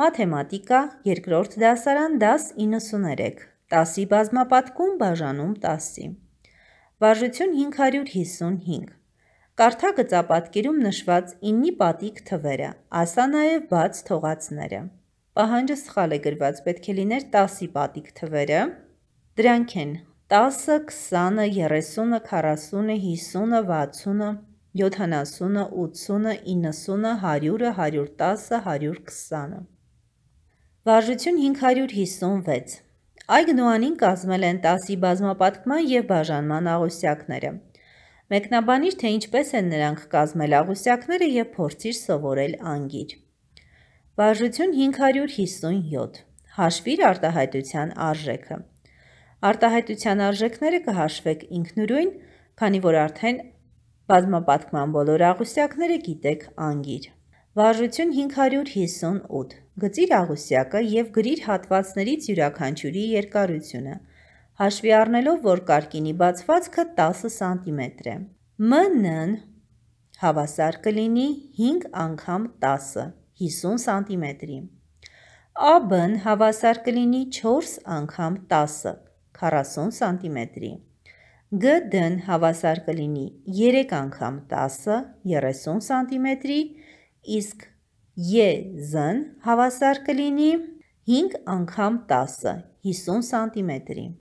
Մաթեմատիկա, երկրորդ դասարան, դաս 93, 10-ի բազմապատկում բաժանում 10-ի։ Վարժություն 555։ Կարթա գծապատկերում նշված 9-ի պատիկ թվերը, ասա նաև բաց թողացները։ Պահանջը սխալ է գրված, պետք է լիներ 10-ի պատիկ թվերը։ Դրանք են 10-ը, 20-ը, 30-ը, 40-ը, 50-ը, 60-ը, 70-ը, 80-ը, 90-ը, 100-ը, 110-ը, 120-ը։ Վարժություն 556 Այգնոանին կազմել են 10-ի բազմապատկման և բաժանման աղուսյակները։ Մեկնաբանիր, թե ինչպես են նրանք կազմել աղուսյակները և փորձիր սովորել անգիր։ Վարժություն 557 Հաշվիր արտահայտության արժեքը Արտահայտության արժեքները կհաշվեք ինքնուրույն, քանի որ արդեն բազմապատկման բոլոր աղուսյակները գիտեք անգիր։ Վարժություն 558, գծիր աղուսյակը և գրիր հատվածներից յուրականչուրի երկարությունը, հաշվի առնելով, որ կարկինի բացվածքը 10 սանտիմետր է։ Մնն հավասար կլինի 5 անգամ 10, 50 սանտիմետրի։ Աբն հավասար կլինի 4 անգամ 10, 40 սանտիմետրի։ Գդն հավասար կլինի 3 անգամ 10, 30 սանտիմետրի իսկ Ե-ն հավասար կլինի 5 անգամ 10, 50 սանտիմետրի։